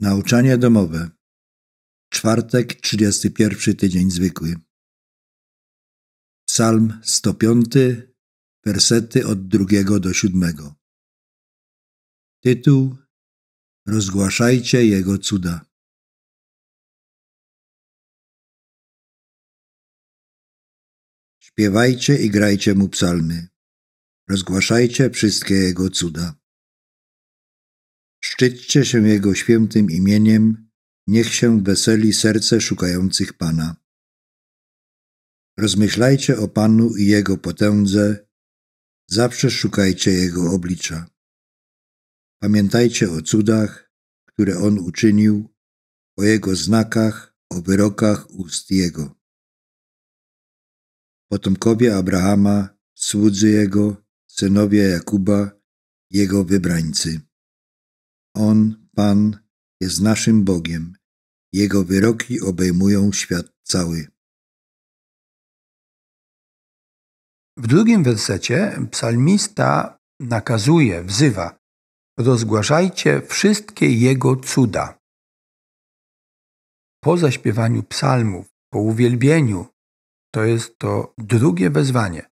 Nauczanie domowe. Czwartek, 31 tydzień zwykły. Psalm 105, wersety od drugiego do siódmego. Tytuł: Rozgłaszajcie Jego cuda. Śpiewajcie i grajcie mu psalmy. Rozgłaszajcie wszystkie Jego cuda. Szczyćcie się Jego świętym imieniem, niech się weseli serce szukających Pana. Rozmyślajcie o Panu i Jego potędze, zawsze szukajcie Jego oblicza. Pamiętajcie o cudach, które On uczynił, o Jego znakach, o wyrokach ust Jego. Potomkowie Abrahama, słudzy Jego, synowie Jakuba, Jego wybrańcy. On, Pan, jest naszym Bogiem. Jego wyroki obejmują świat cały. W drugim wersecie psalmista nakazuje, wzywa: Rozgłaszajcie wszystkie jego cuda. Po zaśpiewaniu psalmów, po uwielbieniu, to jest to drugie wezwanie.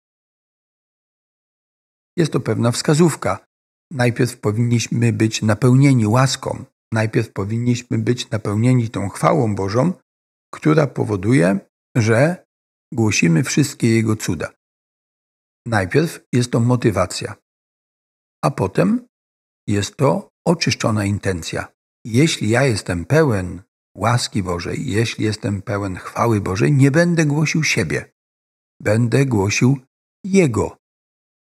Jest to pewna wskazówka, najpierw powinniśmy być napełnieni łaską, najpierw powinniśmy być napełnieni tą chwałą Bożą, która powoduje, że głosimy wszystkie Jego cuda. Najpierw jest to motywacja, a potem jest to oczyszczona intencja. Jeśli ja jestem pełen łaski Bożej, jeśli jestem pełen chwały Bożej, nie będę głosił siebie, będę głosił Jego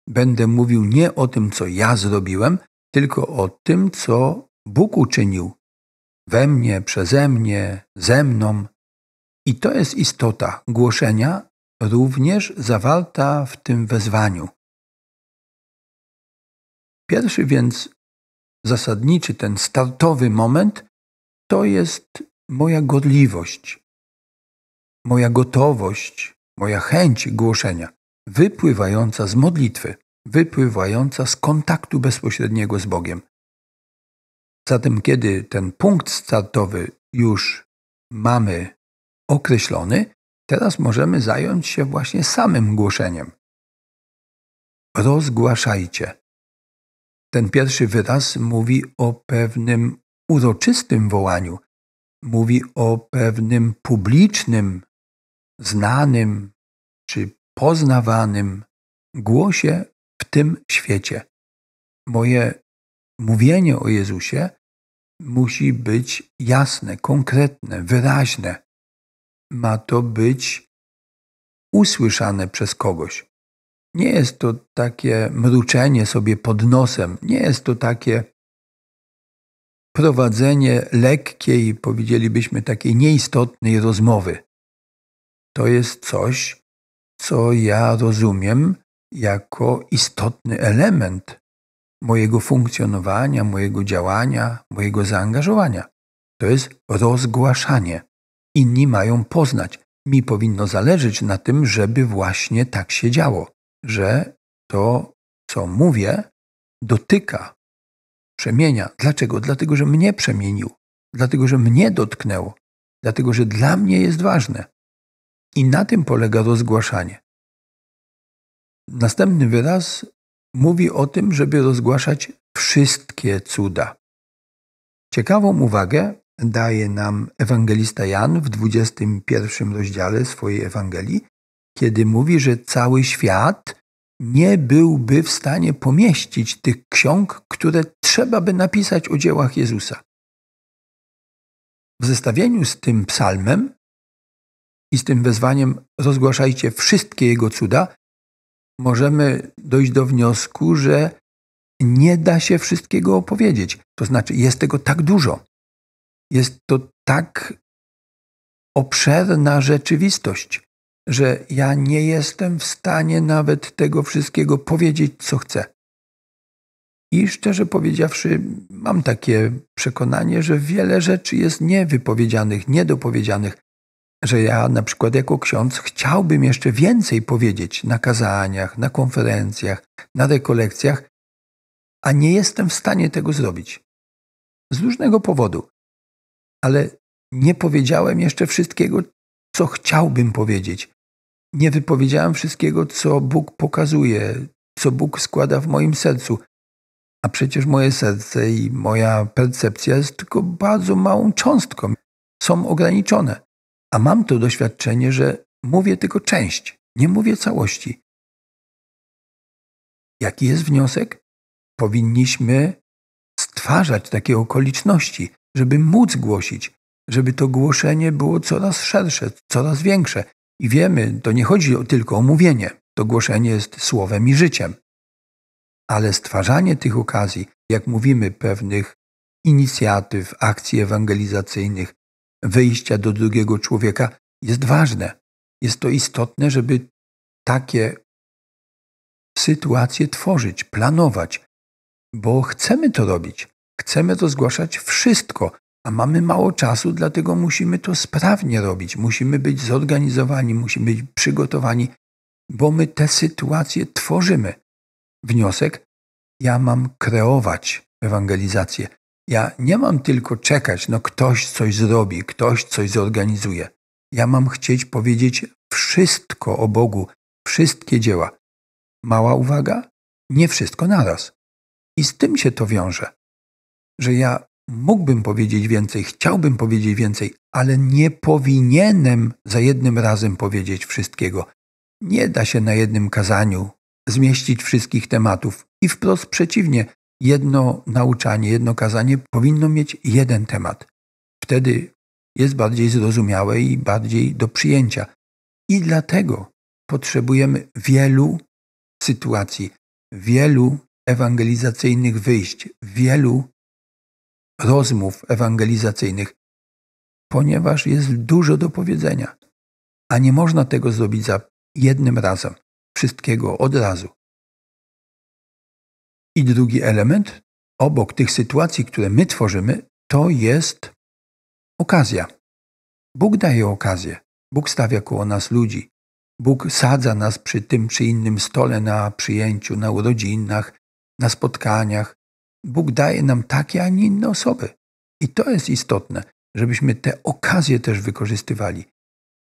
będę mówił nie o tym, co ja zrobiłem, tylko o tym, co Bóg uczynił we mnie, przeze mnie, ze mną. I to jest istota głoszenia, również zawarta w tym wezwaniu. Pierwszy więc zasadniczy, ten startowy moment to jest moja godliwość, moja gotowość, moja chęć głoszenia wypływająca z modlitwy, wypływająca z kontaktu bezpośredniego z Bogiem. Zatem, kiedy ten punkt startowy już mamy określony, teraz możemy zająć się właśnie samym głoszeniem. Rozgłaszajcie. Ten pierwszy wyraz mówi o pewnym uroczystym wołaniu, mówi o pewnym publicznym, znanym czy poznawanym głosie w tym świecie. Moje mówienie o Jezusie musi być jasne, konkretne, wyraźne. Ma to być usłyszane przez kogoś. Nie jest to takie mruczenie sobie pod nosem, nie jest to takie prowadzenie lekkiej, powiedzielibyśmy takiej nieistotnej rozmowy. To jest coś, co ja rozumiem jako istotny element mojego funkcjonowania, mojego działania, mojego zaangażowania. To jest rozgłaszanie. Inni mają poznać. Mi powinno zależeć na tym, żeby właśnie tak się działo, że to, co mówię, dotyka, przemienia. Dlaczego? Dlatego, że mnie przemienił, dlatego, że mnie dotknęło, dlatego, że dla mnie jest ważne. I na tym polega rozgłaszanie. Następny wyraz mówi o tym, żeby rozgłaszać wszystkie cuda. Ciekawą uwagę daje nam ewangelista Jan w 21 rozdziale swojej Ewangelii, kiedy mówi, że cały świat nie byłby w stanie pomieścić tych ksiąg, które trzeba by napisać o dziełach Jezusa. W zestawieniu z tym psalmem i z tym wezwaniem rozgłaszajcie wszystkie Jego cuda, możemy dojść do wniosku, że nie da się wszystkiego opowiedzieć. To znaczy, jest tego tak dużo. Jest to tak obszerna rzeczywistość, że ja nie jestem w stanie nawet tego wszystkiego powiedzieć, co chcę. I szczerze powiedziawszy, mam takie przekonanie, że wiele rzeczy jest niewypowiedzianych, niedopowiedzianych, że ja na przykład jako ksiądz chciałbym jeszcze więcej powiedzieć na kazaniach, na konferencjach, na rekolekcjach, a nie jestem w stanie tego zrobić. Z różnego powodu. Ale nie powiedziałem jeszcze wszystkiego, co chciałbym powiedzieć. Nie wypowiedziałem wszystkiego, co Bóg pokazuje, co Bóg składa w moim sercu. A przecież moje serce i moja percepcja jest tylko bardzo małą cząstką. Są ograniczone. A mam to doświadczenie, że mówię tylko część, nie mówię całości. Jaki jest wniosek? Powinniśmy stwarzać takie okoliczności, żeby móc głosić, żeby to głoszenie było coraz szersze, coraz większe. I wiemy, to nie chodzi tylko o mówienie, to głoszenie jest słowem i życiem. Ale stwarzanie tych okazji, jak mówimy, pewnych inicjatyw, akcji ewangelizacyjnych, wyjścia do drugiego człowieka jest ważne. Jest to istotne, żeby takie sytuacje tworzyć, planować, bo chcemy to robić. Chcemy to zgłaszać wszystko, a mamy mało czasu, dlatego musimy to sprawnie robić. Musimy być zorganizowani, musimy być przygotowani, bo my te sytuacje tworzymy. Wniosek: ja mam kreować ewangelizację. Ja nie mam tylko czekać, no ktoś coś zrobi, ktoś coś zorganizuje. Ja mam chcieć powiedzieć wszystko o Bogu, wszystkie dzieła. Mała uwaga, nie wszystko naraz. I z tym się to wiąże, że ja mógłbym powiedzieć więcej, chciałbym powiedzieć więcej, ale nie powinienem za jednym razem powiedzieć wszystkiego. Nie da się na jednym kazaniu zmieścić wszystkich tematów i wprost przeciwnie, jedno nauczanie, jedno kazanie powinno mieć jeden temat. Wtedy jest bardziej zrozumiałe i bardziej do przyjęcia. I dlatego potrzebujemy wielu sytuacji, wielu ewangelizacyjnych wyjść, wielu rozmów ewangelizacyjnych, ponieważ jest dużo do powiedzenia, a nie można tego zrobić za jednym razem, wszystkiego od razu. I drugi element, obok tych sytuacji, które my tworzymy, to jest okazja. Bóg daje okazję. Bóg stawia koło nas ludzi. Bóg sadza nas przy tym czy innym stole na przyjęciu, na urodzinach, na spotkaniach. Bóg daje nam takie, a nie inne osoby. I to jest istotne, żebyśmy te okazje też wykorzystywali.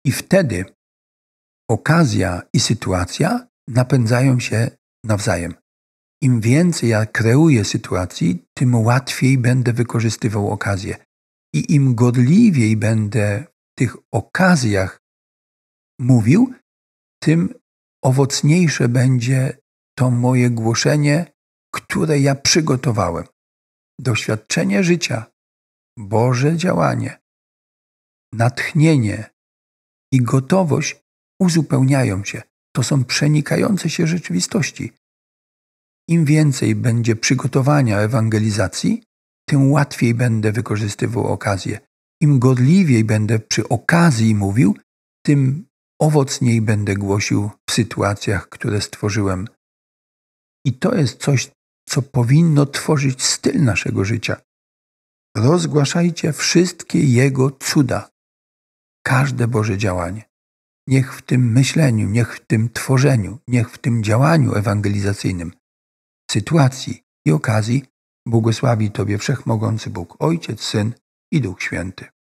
I wtedy okazja i sytuacja napędzają się nawzajem. Im więcej ja kreuję sytuacji, tym łatwiej będę wykorzystywał okazję. I im godliwiej będę w tych okazjach mówił, tym owocniejsze będzie to moje głoszenie, które ja przygotowałem. Doświadczenie życia, Boże działanie, natchnienie i gotowość uzupełniają się. To są przenikające się rzeczywistości. Im więcej będzie przygotowania ewangelizacji, tym łatwiej będę wykorzystywał okazję. Im godliwiej będę przy okazji mówił, tym owocniej będę głosił w sytuacjach, które stworzyłem. I to jest coś, co powinno tworzyć styl naszego życia. Rozgłaszajcie wszystkie Jego cuda, każde Boże działanie. Niech w tym myśleniu, niech w tym tworzeniu, niech w tym działaniu ewangelizacyjnym sytuacji i okazji błogosławi Tobie Wszechmogący Bóg, Ojciec, Syn i Duch Święty.